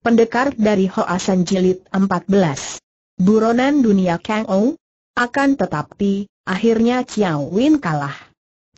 pendekar dari Hoasan Jilid 14. Buronan dunia Kang Ou? Akan tetapi, akhirnya Chiao Win kalah.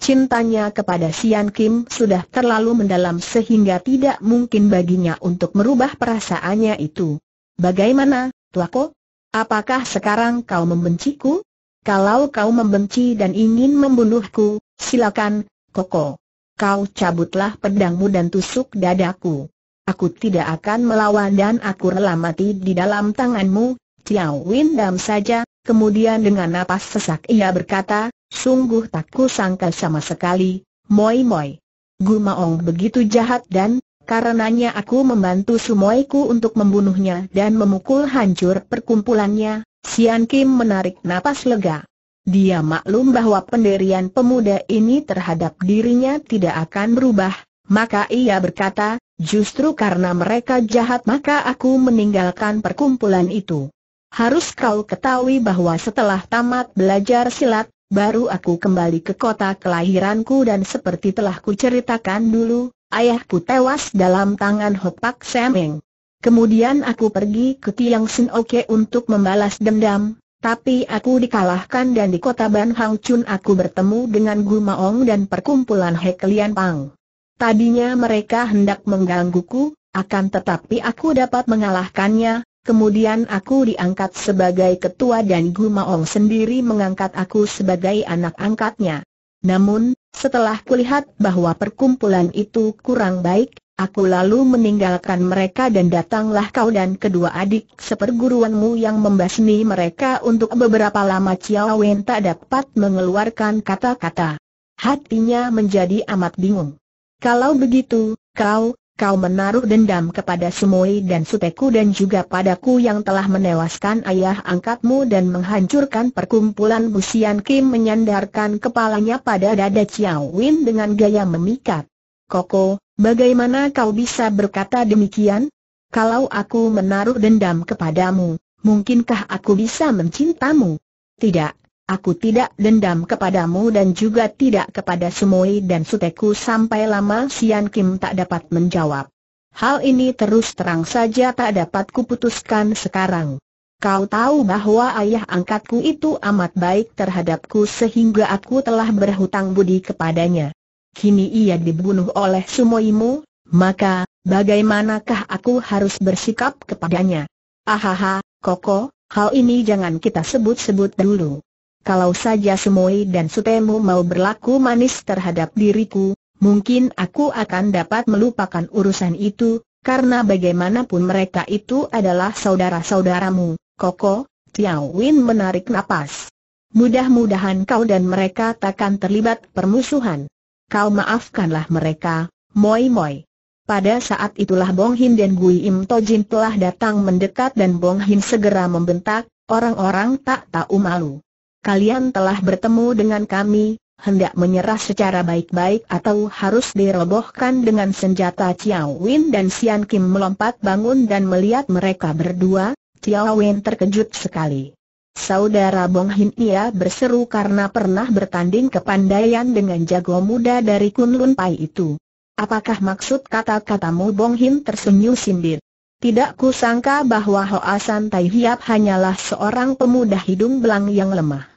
Cintanya kepada Sian Kim sudah terlalu mendalam sehingga tidak mungkin baginya untuk merubah perasaannya itu. Bagaimana, Tuako? Apakah sekarang kau membenciku? Kalau kau membenci dan ingin membunuhku, silakan, Koko. Kau cabutlah pedangmu dan tusuk dadaku. Aku tidak akan melawan dan aku rela mati di dalam tanganmu, Tiao Windam saja, kemudian dengan napas sesak ia berkata, sungguh tak kusangka sama sekali, Moi Moi. Gumaong begitu jahat dan, karenanya aku membantu sumoiku untuk membunuhnya dan memukul hancur perkumpulannya, Sian Kim menarik napas lega. Dia maklum bahwa penderian pemuda ini terhadap dirinya tidak akan berubah, maka ia berkata, Justru karena mereka jahat maka aku meninggalkan perkumpulan itu. Harus kau ketahui bahwa setelah tamat belajar silat, baru aku kembali ke kota kelahiranku dan seperti telah kuceritakan dulu, ayahku tewas dalam tangan Hopak Semeng. Kemudian aku pergi ke Tiang Sin Oke untuk membalas dendam, tapi aku dikalahkan dan di kota Ban Hang Chun aku bertemu dengan Gu Maong dan perkumpulan Lian Pang. Tadinya mereka hendak menggangguku, akan tetapi aku dapat mengalahkannya, kemudian aku diangkat sebagai ketua dan Gumaong sendiri mengangkat aku sebagai anak angkatnya. Namun, setelah kulihat bahwa perkumpulan itu kurang baik, Aku lalu meninggalkan mereka dan datanglah kau dan kedua adik seperguruanmu yang membasmi mereka untuk beberapa lama Ciao Wen tak dapat mengeluarkan kata-kata. Hatinya menjadi amat bingung. Kalau begitu, kau, kau menaruh dendam kepada Sumoi dan Suteku dan juga padaku yang telah menewaskan ayah angkatmu dan menghancurkan perkumpulan Busian Kim menyandarkan kepalanya pada dada Chiao Win dengan gaya memikat. Koko, bagaimana kau bisa berkata demikian? Kalau aku menaruh dendam kepadamu, mungkinkah aku bisa mencintamu? Tidak, Aku tidak dendam kepadamu dan juga tidak kepada Sumoi dan Suteku sampai lama Sian Kim tak dapat menjawab. Hal ini terus terang saja tak dapat kuputuskan sekarang. Kau tahu bahwa ayah angkatku itu amat baik terhadapku sehingga aku telah berhutang budi kepadanya. Kini ia dibunuh oleh sumoimu, maka, bagaimanakah aku harus bersikap kepadanya? Ahaha, Koko, hal ini jangan kita sebut-sebut dulu kalau saja Semui dan Sutemu mau berlaku manis terhadap diriku, mungkin aku akan dapat melupakan urusan itu, karena bagaimanapun mereka itu adalah saudara-saudaramu, Koko, Tiao Win menarik napas. Mudah-mudahan kau dan mereka takkan terlibat permusuhan. Kau maafkanlah mereka, Moi Moi. Pada saat itulah Bong Hin dan Gui Im Tojin telah datang mendekat dan Bong Hin segera membentak, orang-orang tak tahu malu kalian telah bertemu dengan kami, hendak menyerah secara baik-baik atau harus dirobohkan dengan senjata Chiao Win dan Sian Kim melompat bangun dan melihat mereka berdua, Chiao Win terkejut sekali. Saudara Bong Hin ia berseru karena pernah bertanding kepandaian dengan jago muda dari Kunlun Pai itu. Apakah maksud kata-katamu Bong Hin tersenyum sindir? Tidak kusangka bahwa Hoa San Tai Hiap hanyalah seorang pemuda hidung belang yang lemah.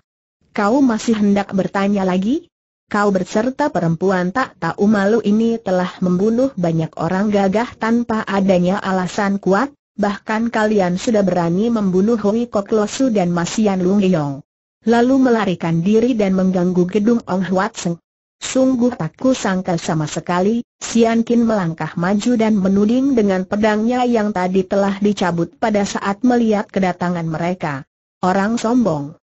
Kau masih hendak bertanya lagi? Kau berserta perempuan tak tahu malu ini telah membunuh banyak orang gagah tanpa adanya alasan kuat, bahkan kalian sudah berani membunuh Hui Kok Losu dan Masian Lung Yong. Lalu melarikan diri dan mengganggu gedung Ong Huat Seng. Sungguh tak ku sangka sama sekali, Sian Kin melangkah maju dan menuding dengan pedangnya yang tadi telah dicabut pada saat melihat kedatangan mereka. Orang sombong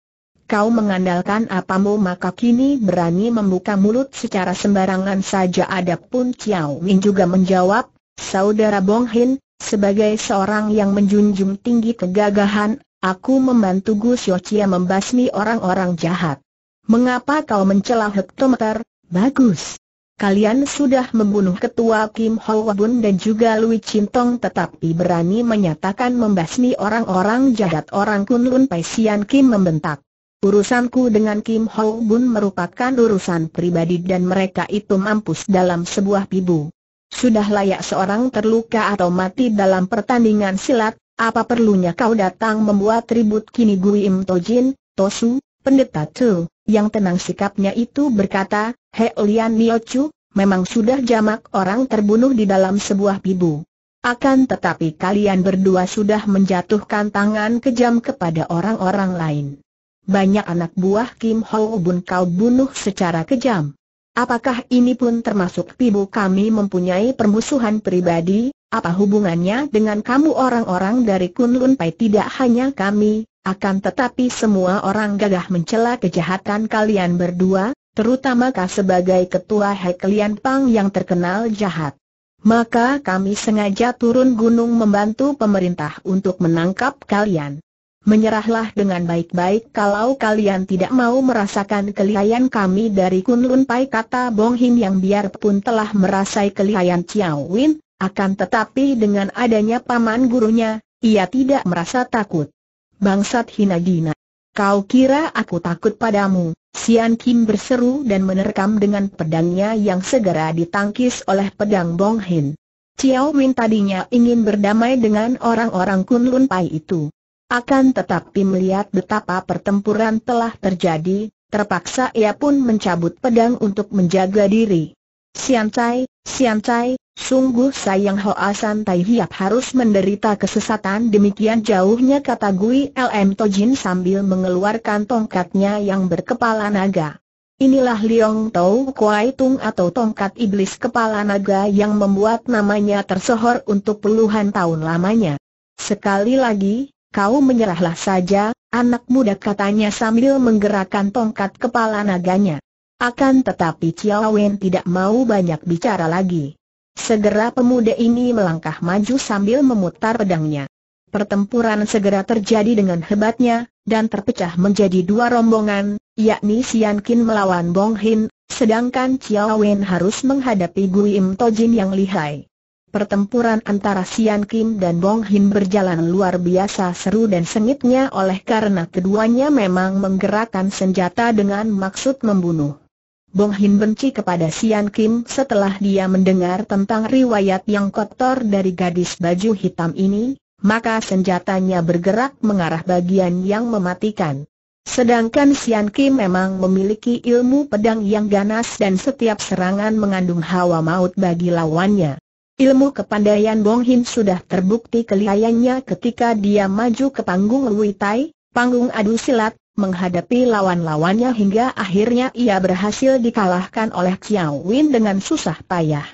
kau mengandalkan apamu maka kini berani membuka mulut secara sembarangan saja adapun Chiao Min juga menjawab, Saudara Bong Hin, sebagai seorang yang menjunjung tinggi kegagahan, aku membantu Gu Xiu Chia membasmi orang-orang jahat. Mengapa kau mencela hektometer? Bagus. Kalian sudah membunuh ketua Kim Ho Bun dan juga Lui Chin Tong tetapi berani menyatakan membasmi orang-orang jahat orang Kunlun Sian Kim membentak. Urusanku dengan Kim Ho Bun merupakan urusan pribadi dan mereka itu mampus dalam sebuah pibu. Sudah layak seorang terluka atau mati dalam pertandingan silat, apa perlunya kau datang membuat ribut kini Gui Im Tojin, Tosu, pendeta Tu, yang tenang sikapnya itu berkata, He Lian Nio Chu, memang sudah jamak orang terbunuh di dalam sebuah pibu. Akan tetapi kalian berdua sudah menjatuhkan tangan kejam kepada orang-orang lain banyak anak buah Kim Ho Bun kau bunuh secara kejam. Apakah ini pun termasuk pibu kami mempunyai permusuhan pribadi, apa hubungannya dengan kamu orang-orang dari Kunlun Pai tidak hanya kami, akan tetapi semua orang gagah mencela kejahatan kalian berdua, terutama kau sebagai ketua Heklian Pang yang terkenal jahat. Maka kami sengaja turun gunung membantu pemerintah untuk menangkap kalian. Menyerahlah dengan baik-baik kalau kalian tidak mau merasakan kelihayan kami dari Kunlun Pai kata Bong Hin yang biarpun telah merasai kelihayan Chiao Win, akan tetapi dengan adanya paman gurunya, ia tidak merasa takut. Bangsat hina gina. Kau kira aku takut padamu, Sian Kim berseru dan menerkam dengan pedangnya yang segera ditangkis oleh pedang Bong Hin. Chiao Win tadinya ingin berdamai dengan orang-orang Kunlun Pai itu. Akan tetapi melihat betapa pertempuran telah terjadi, terpaksa ia pun mencabut pedang untuk menjaga diri. Siantai, Cai, sungguh sayang Hoa Tai Hiap harus menderita kesesatan demikian jauhnya kata Gui LM Tojin sambil mengeluarkan tongkatnya yang berkepala naga. Inilah Liong Tau Kuai Tung atau tongkat iblis kepala naga yang membuat namanya tersohor untuk puluhan tahun lamanya. Sekali lagi, kau menyerahlah saja, anak muda katanya sambil menggerakkan tongkat kepala naganya. Akan tetapi Chiao Wen tidak mau banyak bicara lagi. Segera pemuda ini melangkah maju sambil memutar pedangnya. Pertempuran segera terjadi dengan hebatnya, dan terpecah menjadi dua rombongan, yakni Sian Kin melawan Bong Hin, sedangkan Chiao Wen harus menghadapi Gui Im Tojin yang lihai. Pertempuran antara Sian Kim dan Bong Hin berjalan luar biasa seru dan sengitnya oleh karena keduanya memang menggerakkan senjata dengan maksud membunuh. Bong Hin benci kepada Sian Kim setelah dia mendengar tentang riwayat yang kotor dari gadis baju hitam ini, maka senjatanya bergerak mengarah bagian yang mematikan. Sedangkan Sian Kim memang memiliki ilmu pedang yang ganas dan setiap serangan mengandung hawa maut bagi lawannya. Ilmu kepandaian Bong Hin sudah terbukti kelihayannya ketika dia maju ke panggung Lui Tai, panggung adu silat, menghadapi lawan-lawannya hingga akhirnya ia berhasil dikalahkan oleh Xiao Win dengan susah payah.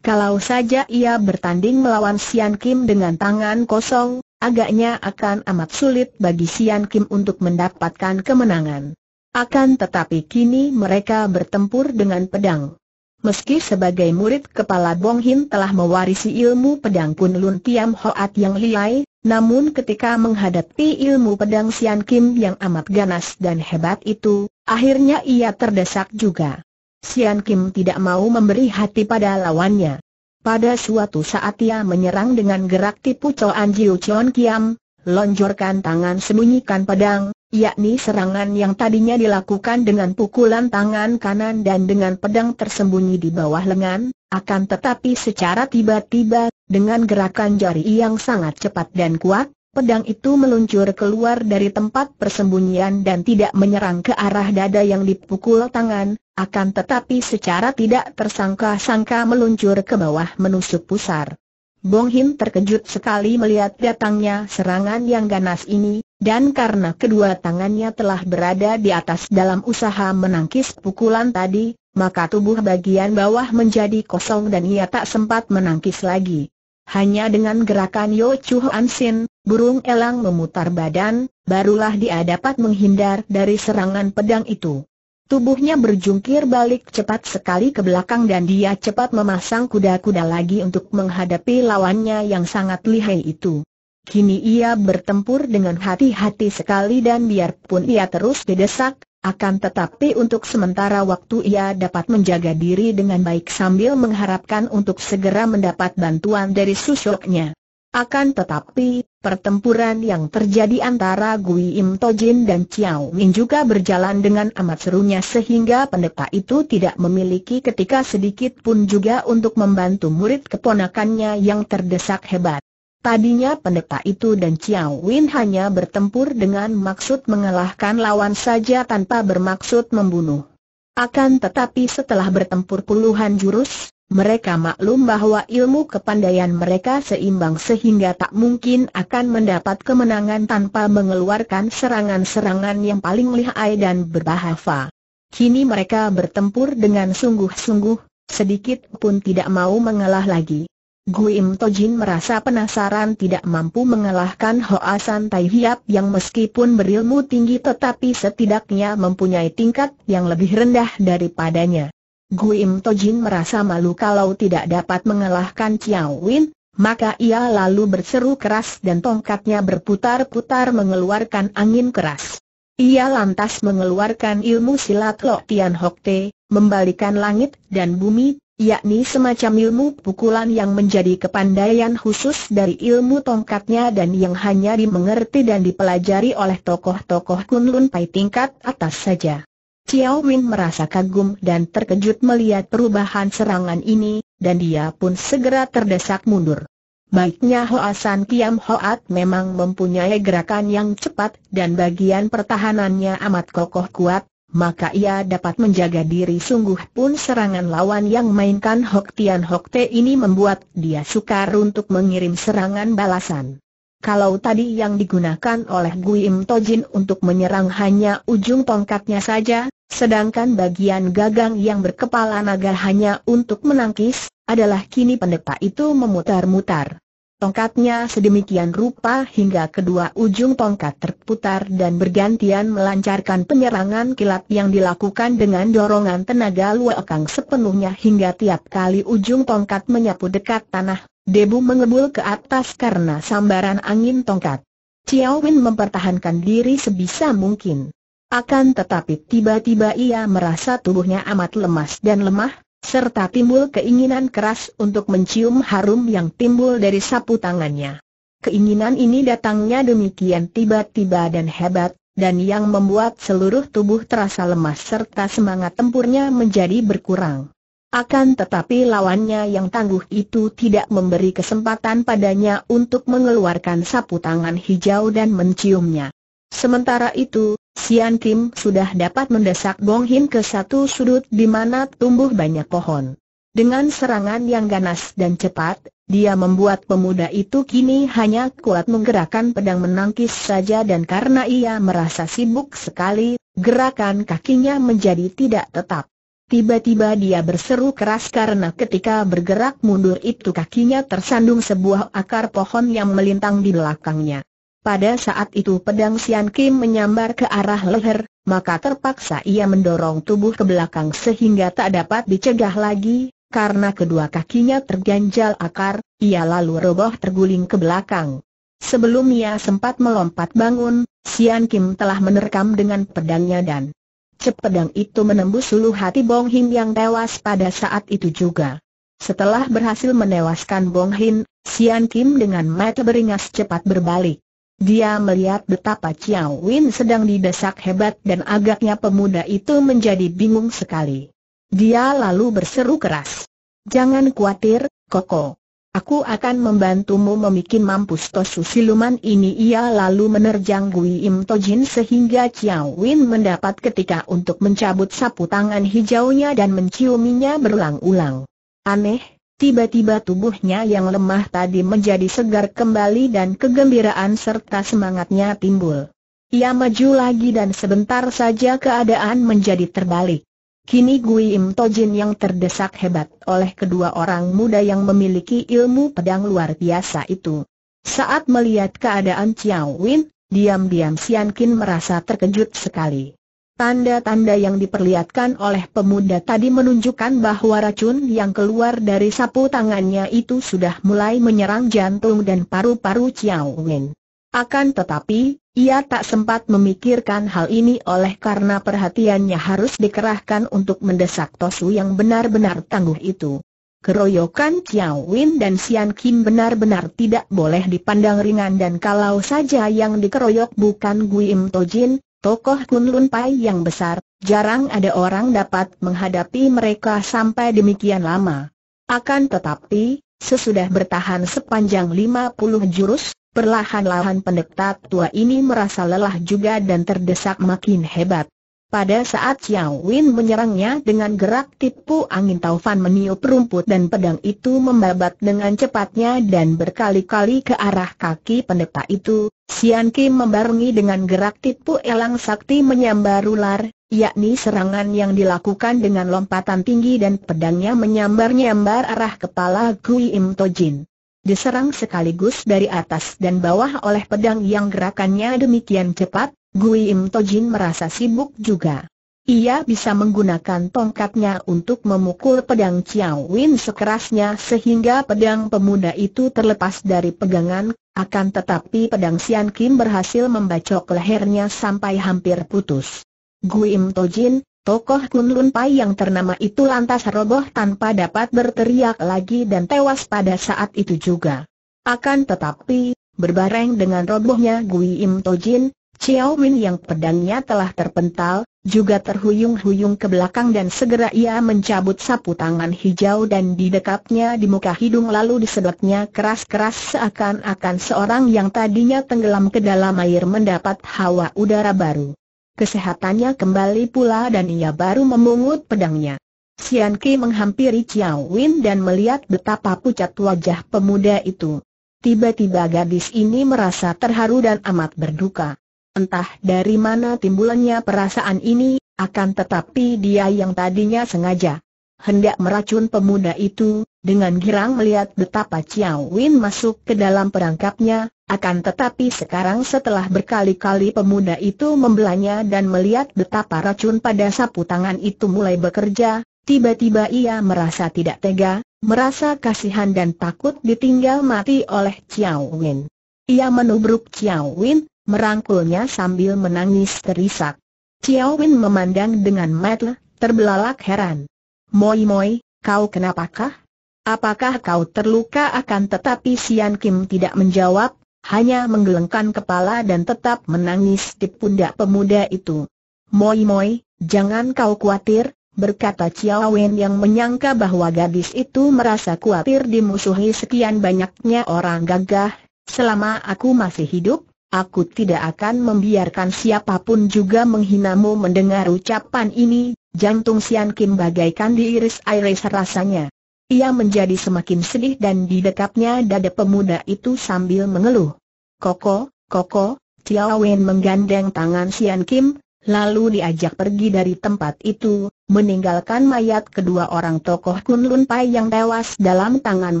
Kalau saja ia bertanding melawan Sian Kim dengan tangan kosong, agaknya akan amat sulit bagi Sian Kim untuk mendapatkan kemenangan. Akan tetapi kini mereka bertempur dengan pedang. Meski sebagai murid kepala Bong Hin telah mewarisi ilmu pedang Lun Tiam Hoat yang liai, namun ketika menghadapi ilmu pedang Sian Kim yang amat ganas dan hebat itu, akhirnya ia terdesak juga. Sian Kim tidak mau memberi hati pada lawannya. Pada suatu saat ia menyerang dengan gerak tipu Choan Jiu Chon Kiam, lonjorkan tangan sembunyikan pedang, yakni serangan yang tadinya dilakukan dengan pukulan tangan kanan dan dengan pedang tersembunyi di bawah lengan, akan tetapi secara tiba-tiba, dengan gerakan jari yang sangat cepat dan kuat, pedang itu meluncur keluar dari tempat persembunyian dan tidak menyerang ke arah dada yang dipukul tangan, akan tetapi secara tidak tersangka-sangka meluncur ke bawah menusuk pusar. Bong Him terkejut sekali melihat datangnya serangan yang ganas ini, dan karena kedua tangannya telah berada di atas dalam usaha menangkis pukulan tadi, maka tubuh bagian bawah menjadi kosong dan ia tak sempat menangkis lagi. Hanya dengan gerakan Yo Chu Hoan Sin, burung elang memutar badan, barulah dia dapat menghindar dari serangan pedang itu. Tubuhnya berjungkir balik cepat sekali ke belakang dan dia cepat memasang kuda-kuda lagi untuk menghadapi lawannya yang sangat lihai itu. Kini ia bertempur dengan hati-hati sekali dan biarpun ia terus didesak, akan tetapi untuk sementara waktu ia dapat menjaga diri dengan baik sambil mengharapkan untuk segera mendapat bantuan dari susuknya. Akan tetapi, pertempuran yang terjadi antara Gui Im Tojin dan Chiao Min juga berjalan dengan amat serunya sehingga pendeta itu tidak memiliki ketika sedikit pun juga untuk membantu murid keponakannya yang terdesak hebat. Tadinya pendeta itu dan Chiao Win hanya bertempur dengan maksud mengalahkan lawan saja tanpa bermaksud membunuh. Akan tetapi setelah bertempur puluhan jurus, mereka maklum bahwa ilmu kepandaian mereka seimbang sehingga tak mungkin akan mendapat kemenangan tanpa mengeluarkan serangan-serangan yang paling lihai dan berbahaya. Kini mereka bertempur dengan sungguh-sungguh, sedikit pun tidak mau mengalah lagi. Guim Tojin merasa penasaran tidak mampu mengalahkan Hoa San Tai Hiap yang meskipun berilmu tinggi tetapi setidaknya mempunyai tingkat yang lebih rendah daripadanya. Guim Tojin merasa malu kalau tidak dapat mengalahkan Chiao Win, maka ia lalu berseru keras dan tongkatnya berputar-putar mengeluarkan angin keras. Ia lantas mengeluarkan ilmu silat Lo Tian Hok Te, membalikan langit dan bumi, yakni semacam ilmu pukulan yang menjadi kepandaian khusus dari ilmu tongkatnya dan yang hanya dimengerti dan dipelajari oleh tokoh-tokoh kunlun pai tingkat atas saja. Xiao Win merasa kagum dan terkejut melihat perubahan serangan ini, dan dia pun segera terdesak mundur. Baiknya Hoasan Kiam Hoat memang mempunyai gerakan yang cepat dan bagian pertahanannya amat kokoh kuat, maka ia dapat menjaga diri sungguh pun serangan lawan yang mainkan Hok Tian Hok Te ini membuat dia sukar untuk mengirim serangan balasan. Kalau tadi yang digunakan oleh Guim Tojin untuk menyerang hanya ujung tongkatnya saja, sedangkan bagian gagang yang berkepala naga hanya untuk menangkis, adalah kini pendeta itu memutar-mutar. Tongkatnya sedemikian rupa hingga kedua ujung tongkat terputar dan bergantian melancarkan penyerangan kilat yang dilakukan dengan dorongan tenaga luakang sepenuhnya hingga tiap kali ujung tongkat menyapu dekat tanah Debu mengebul ke atas karena sambaran angin tongkat. Chiao Win mempertahankan diri sebisa mungkin. Akan tetapi tiba-tiba ia merasa tubuhnya amat lemas dan lemah, serta timbul keinginan keras untuk mencium harum yang timbul dari sapu tangannya. Keinginan ini datangnya demikian tiba-tiba dan hebat, dan yang membuat seluruh tubuh terasa lemas serta semangat tempurnya menjadi berkurang. Akan tetapi lawannya yang tangguh itu tidak memberi kesempatan padanya untuk mengeluarkan sapu tangan hijau dan menciumnya. Sementara itu, Sian Kim sudah dapat mendesak Bong Hin ke satu sudut di mana tumbuh banyak pohon. Dengan serangan yang ganas dan cepat, dia membuat pemuda itu kini hanya kuat menggerakkan pedang menangkis saja dan karena ia merasa sibuk sekali, gerakan kakinya menjadi tidak tetap. Tiba-tiba dia berseru keras karena ketika bergerak mundur itu kakinya tersandung sebuah akar pohon yang melintang di belakangnya. Pada saat itu pedang Sian Kim menyambar ke arah leher, maka terpaksa ia mendorong tubuh ke belakang sehingga tak dapat dicegah lagi, karena kedua kakinya terganjal akar, ia lalu roboh terguling ke belakang. Sebelum ia sempat melompat bangun, Sian Kim telah menerkam dengan pedangnya dan Cepedang itu menembus seluruh hati Bong Hin yang tewas pada saat itu juga. Setelah berhasil menewaskan Bong Hin, Sian Kim dengan mata beringas cepat berbalik. Dia melihat betapa Chiao Win sedang didesak hebat dan agaknya pemuda itu menjadi bingung sekali. Dia lalu berseru keras. Jangan khawatir, Koko. Aku akan membantumu memikin mampus Tosu siluman ini ia lalu menerjang Gui Im Tojin sehingga Chiao Win mendapat ketika untuk mencabut sapu tangan hijaunya dan menciuminya berulang-ulang. Aneh, tiba-tiba tubuhnya yang lemah tadi menjadi segar kembali dan kegembiraan serta semangatnya timbul. Ia maju lagi dan sebentar saja keadaan menjadi terbalik. Kini Gui Im Tojin yang terdesak hebat oleh kedua orang muda yang memiliki ilmu pedang luar biasa itu. Saat melihat keadaan Chiao Win, diam-diam Sian Kin merasa terkejut sekali. Tanda-tanda yang diperlihatkan oleh pemuda tadi menunjukkan bahwa racun yang keluar dari sapu tangannya itu sudah mulai menyerang jantung dan paru-paru Chiao Win. Akan tetapi, ia tak sempat memikirkan hal ini oleh karena perhatiannya harus dikerahkan untuk mendesak Tosu yang benar-benar tangguh itu. Keroyokan Chiao Win dan Sian Kim benar-benar tidak boleh dipandang ringan dan kalau saja yang dikeroyok bukan Gui Im Tojin, tokoh Kun Lun Pai yang besar, jarang ada orang dapat menghadapi mereka sampai demikian lama. Akan tetapi, sesudah bertahan sepanjang 50 jurus, Perlahan-lahan pendekta tua ini merasa lelah juga dan terdesak makin hebat. Pada saat Xiao Win menyerangnya dengan gerak tipu angin Taufan meniup rumput dan pedang itu membabat dengan cepatnya dan berkali-kali ke arah kaki pendeta itu, Xian Kim membarungi dengan gerak tipu elang sakti menyambar ular, yakni serangan yang dilakukan dengan lompatan tinggi dan pedangnya menyambar-nyambar arah kepala Gui Im To Jin. Diserang sekaligus dari atas dan bawah oleh pedang yang gerakannya demikian cepat, Gui Im Tojin merasa sibuk juga. Ia bisa menggunakan tongkatnya untuk memukul pedang Chiao Win sekerasnya sehingga pedang pemuda itu terlepas dari pegangan, akan tetapi pedang Sian Kim berhasil membacok lehernya sampai hampir putus. Gui Im Tojin, Tokoh Kunlun Pai yang ternama itu lantas roboh tanpa dapat berteriak lagi dan tewas pada saat itu juga. Akan tetapi, berbareng dengan robohnya Gui Im Tojin, Chiao Win yang pedangnya telah terpental, juga terhuyung-huyung ke belakang dan segera ia mencabut sapu tangan hijau dan di didekapnya di muka hidung lalu disedotnya keras-keras seakan-akan seorang yang tadinya tenggelam ke dalam air mendapat hawa udara baru kesehatannya kembali pula dan ia baru memungut pedangnya. Sian Ki menghampiri Chiao Win dan melihat betapa pucat wajah pemuda itu. Tiba-tiba gadis ini merasa terharu dan amat berduka. Entah dari mana timbulannya perasaan ini, akan tetapi dia yang tadinya sengaja hendak meracun pemuda itu, dengan girang melihat betapa Chiao Win masuk ke dalam perangkapnya, akan tetapi sekarang setelah berkali-kali pemuda itu membelanya dan melihat betapa racun pada sapu tangan itu mulai bekerja, tiba-tiba ia merasa tidak tega, merasa kasihan dan takut ditinggal mati oleh Chiao Win. Ia menubruk Chiao Win, merangkulnya sambil menangis terisak. Chiao Win memandang dengan mata terbelalak heran. Moi Moi, kau kenapakah? Apakah kau terluka akan tetapi Sian Kim tidak menjawab, hanya menggelengkan kepala dan tetap menangis di pundak pemuda itu. Moi Moi, jangan kau khawatir, berkata Chiao Wen yang menyangka bahwa gadis itu merasa khawatir dimusuhi sekian banyaknya orang gagah, selama aku masih hidup, aku tidak akan membiarkan siapapun juga menghinamu mendengar ucapan ini, jantung Sian Kim bagaikan diiris-iris rasanya. Ia menjadi semakin sedih dan di dekatnya dada pemuda itu sambil mengeluh. Koko, Koko, Tiao Wen menggandeng tangan Sian Kim, lalu diajak pergi dari tempat itu, meninggalkan mayat kedua orang tokoh Kun Pai yang tewas dalam tangan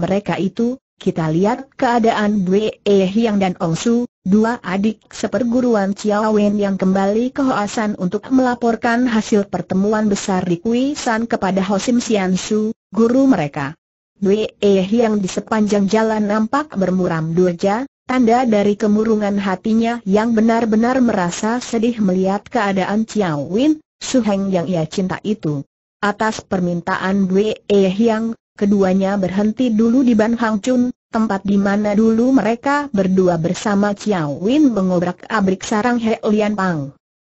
mereka itu, kita lihat keadaan Bwe Hiang dan Ong Su, dua adik seperguruan Chiao Wen yang kembali ke Hoasan untuk melaporkan hasil pertemuan besar di Kui San kepada Hosim Sian Su, guru mereka. Bwe Hiang di sepanjang jalan nampak bermuram durja, tanda dari kemurungan hatinya yang benar-benar merasa sedih melihat keadaan Chiao Wen, Su Heng yang ia cinta itu. Atas permintaan Bwe Hiang, keduanya berhenti dulu di Ban Hang Chun, tempat di mana dulu mereka berdua bersama Chiao Win mengobrak-abrik sarang He Lian Pang.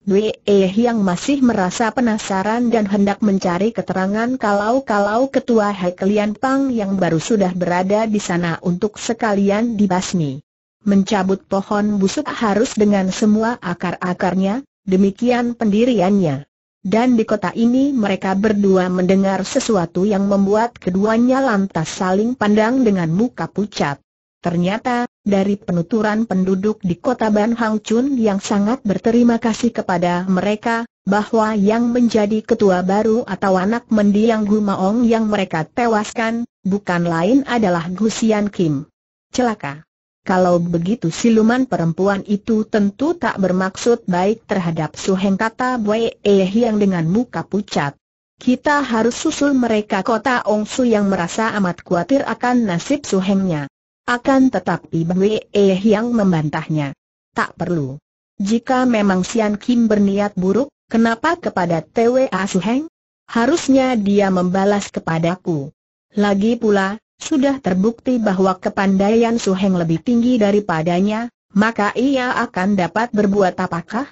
Wei eh yang masih merasa penasaran dan hendak mencari keterangan kalau-kalau ketua He Lian Pang yang baru sudah berada di sana untuk sekalian dibasmi. Mencabut pohon busuk harus dengan semua akar-akarnya, demikian pendiriannya. Dan di kota ini mereka berdua mendengar sesuatu yang membuat keduanya lantas saling pandang dengan muka pucat. Ternyata, dari penuturan penduduk di kota Ban Hang Chun yang sangat berterima kasih kepada mereka, bahwa yang menjadi ketua baru atau anak mendiang Gumaong yang mereka tewaskan, bukan lain adalah Gusian Kim. Celaka. Kalau begitu siluman perempuan itu tentu tak bermaksud baik terhadap Suheng kata Bue Eh yang dengan muka pucat. Kita harus susul mereka kota Ongsu yang merasa amat khawatir akan nasib Suhengnya. Akan tetapi Bue Eh yang membantahnya. Tak perlu. Jika memang Sian Kim berniat buruk, kenapa kepada TWA Suheng? Harusnya dia membalas kepadaku. Lagi pula, sudah terbukti bahwa kepandaian Su Heng lebih tinggi daripadanya, maka ia akan dapat berbuat apakah?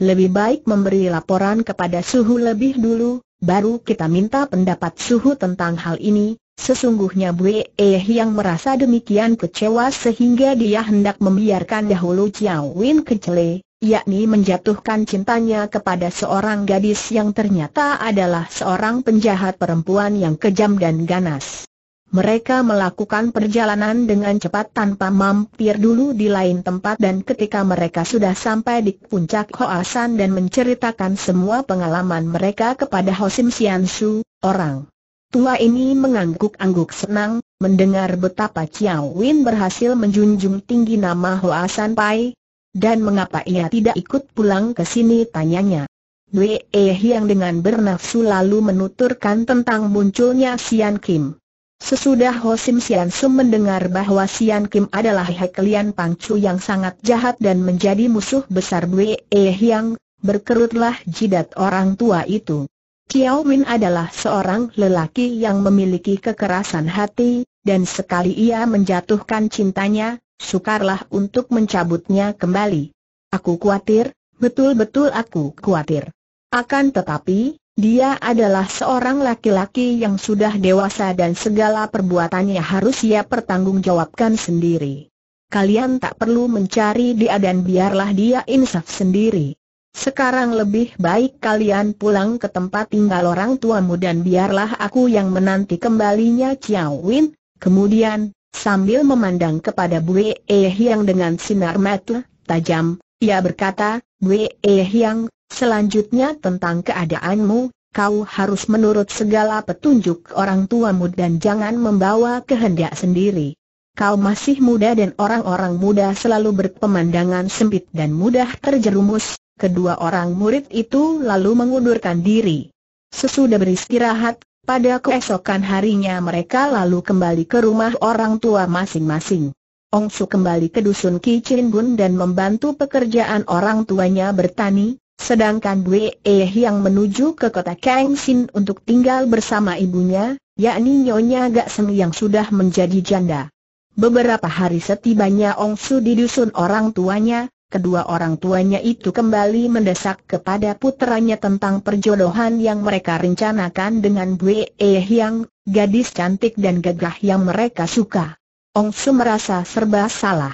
Lebih baik memberi laporan kepada Suhu lebih dulu, baru kita minta pendapat Suhu tentang hal ini. Sesungguhnya Bu Eh yang merasa demikian kecewa sehingga dia hendak membiarkan dahulu Chiao Win kecele, yakni menjatuhkan cintanya kepada seorang gadis yang ternyata adalah seorang penjahat perempuan yang kejam dan ganas. Mereka melakukan perjalanan dengan cepat tanpa mampir dulu di lain tempat dan ketika mereka sudah sampai di puncak Hoasan dan menceritakan semua pengalaman mereka kepada Hosim Siansu, orang tua ini mengangguk-angguk senang, mendengar betapa Chiao Win berhasil menjunjung tinggi nama Hoasan Pai, dan mengapa ia tidak ikut pulang ke sini tanyanya. Wei yang dengan bernafsu lalu menuturkan tentang munculnya Sian Kim. Sesudah Ho Sim Sian Sum mendengar bahwa Sian Kim adalah Pang Pangcu yang sangat jahat dan menjadi musuh besar Bwe E Hiang, berkerutlah jidat orang tua itu. Kiao Win adalah seorang lelaki yang memiliki kekerasan hati, dan sekali ia menjatuhkan cintanya, sukarlah untuk mencabutnya kembali. Aku khawatir, betul-betul aku khawatir. Akan tetapi, dia adalah seorang laki-laki yang sudah dewasa dan segala perbuatannya harus ia pertanggungjawabkan sendiri. Kalian tak perlu mencari dia dan biarlah dia insaf sendiri. Sekarang lebih baik kalian pulang ke tempat tinggal orang tuamu dan biarlah aku yang menanti kembalinya Chiao Win. Kemudian, sambil memandang kepada Bue Ehyang Hiang dengan sinar mata tajam, ia berkata, Bue Ehyang, Hiang, Selanjutnya tentang keadaanmu, kau harus menurut segala petunjuk orang tuamu dan jangan membawa kehendak sendiri. Kau masih muda dan orang-orang muda selalu berpemandangan sempit dan mudah terjerumus, kedua orang murid itu lalu mengundurkan diri. Sesudah beristirahat, pada keesokan harinya mereka lalu kembali ke rumah orang tua masing-masing. Ongsu kembali ke dusun Ki Bun dan membantu pekerjaan orang tuanya bertani, Sedangkan Bu Eh yang menuju ke kota Sin untuk tinggal bersama ibunya, yakni Nyonya Gak Seng yang sudah menjadi janda. Beberapa hari setibanya Ong Su di dusun orang tuanya, kedua orang tuanya itu kembali mendesak kepada putranya tentang perjodohan yang mereka rencanakan dengan Bu Eh yang, gadis cantik dan gagah yang mereka suka. Ong Su merasa serba salah.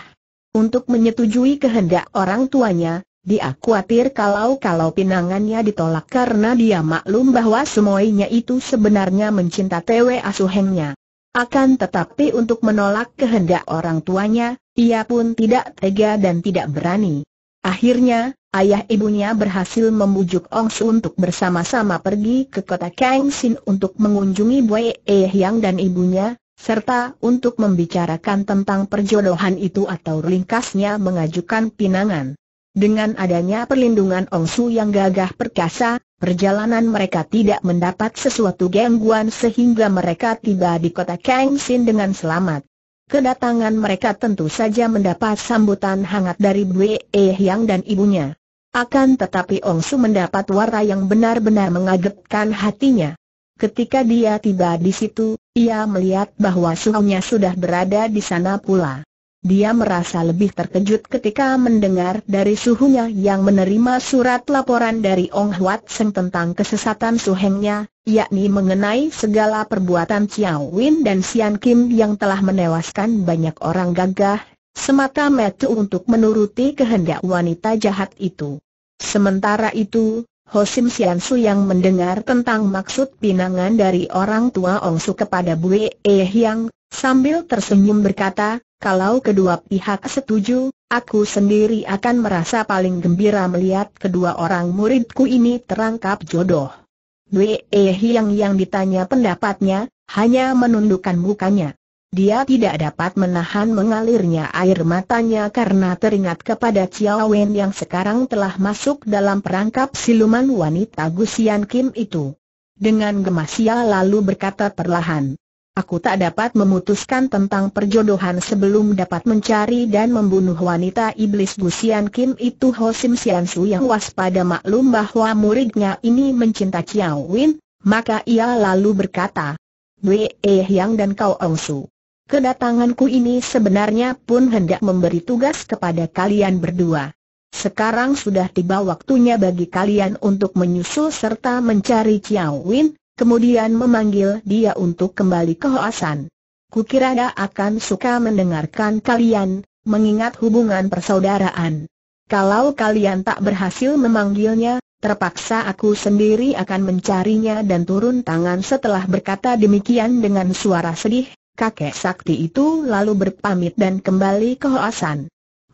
Untuk menyetujui kehendak orang tuanya, dia khawatir kalau-kalau pinangannya ditolak karena dia maklum bahwa semuanya itu sebenarnya mencinta Tewe Asuhengnya. Akan tetapi untuk menolak kehendak orang tuanya, ia pun tidak tega dan tidak berani. Akhirnya, ayah ibunya berhasil membujuk Ong Su untuk bersama-sama pergi ke kota Sin untuk mengunjungi Boye E Yang dan ibunya, serta untuk membicarakan tentang perjodohan itu atau ringkasnya mengajukan pinangan. Dengan adanya perlindungan Ongsu yang gagah perkasa, perjalanan mereka tidak mendapat sesuatu gangguan sehingga mereka tiba di kota Kangsin dengan selamat. Kedatangan mereka tentu saja mendapat sambutan hangat dari Bwe E dan ibunya. Akan tetapi Ongsu mendapat wara yang benar-benar mengagetkan hatinya. Ketika dia tiba di situ, ia melihat bahwa suhunya sudah berada di sana pula. Dia merasa lebih terkejut ketika mendengar dari suhunya yang menerima surat laporan dari Ong Huat Seng tentang kesesatan suhengnya, yakni mengenai segala perbuatan Chiao Win dan Sian Kim yang telah menewaskan banyak orang gagah, semata metu untuk menuruti kehendak wanita jahat itu. Sementara itu, Hosim Sian Su yang mendengar tentang maksud pinangan dari orang tua Ong Su kepada bu E Hyang, sambil tersenyum berkata, kalau kedua pihak setuju, aku sendiri akan merasa paling gembira melihat kedua orang muridku ini terangkap jodoh. Wei Hiang yang ditanya pendapatnya, hanya menundukkan mukanya. Dia tidak dapat menahan mengalirnya air matanya karena teringat kepada Chiao Wen yang sekarang telah masuk dalam perangkap siluman wanita Gusian Kim itu. Dengan gemas ia lalu berkata perlahan, Aku tak dapat memutuskan tentang perjodohan sebelum dapat mencari dan membunuh wanita iblis Gusian Kim itu Ho Sim Sian Su yang waspada maklum bahwa muridnya ini mencinta Chiao Win, maka ia lalu berkata, Wei Eh Yang dan Kau Ong Su. Kedatanganku ini sebenarnya pun hendak memberi tugas kepada kalian berdua. Sekarang sudah tiba waktunya bagi kalian untuk menyusul serta mencari Chiao Win, kemudian memanggil dia untuk kembali ke Hoasan. Kukira dia akan suka mendengarkan kalian, mengingat hubungan persaudaraan. Kalau kalian tak berhasil memanggilnya, terpaksa aku sendiri akan mencarinya dan turun tangan setelah berkata demikian dengan suara sedih, kakek sakti itu lalu berpamit dan kembali ke Hoasan.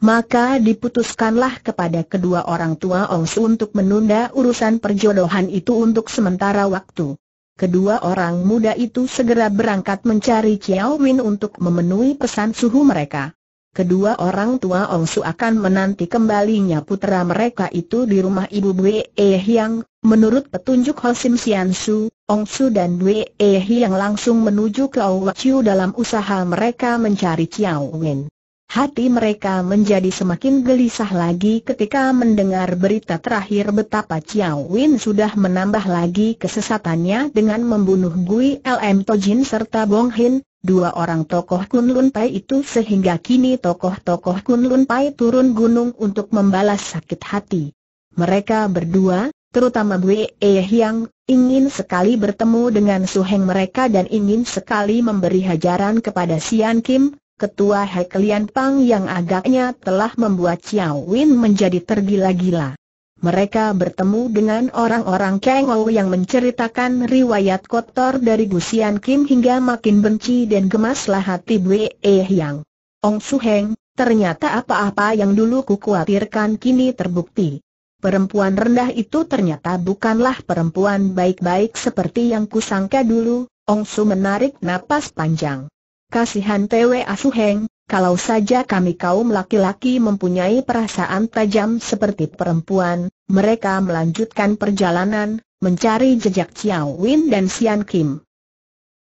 Maka diputuskanlah kepada kedua orang tua Ongsu untuk menunda urusan perjodohan itu untuk sementara waktu kedua orang muda itu segera berangkat mencari Chiao Win untuk memenuhi pesan suhu mereka. Kedua orang tua Ong Su akan menanti kembalinya putra mereka itu di rumah ibu Wei E Hyang. Menurut petunjuk Hosim Sian Su, Ong Su dan Wei E Hyang langsung menuju ke Chiu dalam usaha mereka mencari Chiao Win. Hati mereka menjadi semakin gelisah lagi ketika mendengar berita terakhir betapa Chiao Win sudah menambah lagi kesesatannya dengan membunuh Gui LM Tojin serta Bong Hin, dua orang tokoh Kunlun Pai itu sehingga kini tokoh-tokoh Kunlun Pai turun gunung untuk membalas sakit hati. Mereka berdua, terutama Gui E Hyang, ingin sekali bertemu dengan Su Heng mereka dan ingin sekali memberi hajaran kepada Sian Kim, ketua Hekelian Pang yang agaknya telah membuat Xiao Win menjadi tergila-gila. Mereka bertemu dengan orang-orang Kang Ou yang menceritakan riwayat kotor dari Gusian Kim hingga makin benci dan gemaslah hati Wei Yang. Ong Su Heng, ternyata apa-apa yang dulu kukhawatirkan kini terbukti. Perempuan rendah itu ternyata bukanlah perempuan baik-baik seperti yang kusangka dulu, Ong Su menarik napas panjang kasihan Tewe Asuheng, kalau saja kami kaum laki-laki mempunyai perasaan tajam seperti perempuan, mereka melanjutkan perjalanan, mencari jejak Chiao Win dan Sian Kim.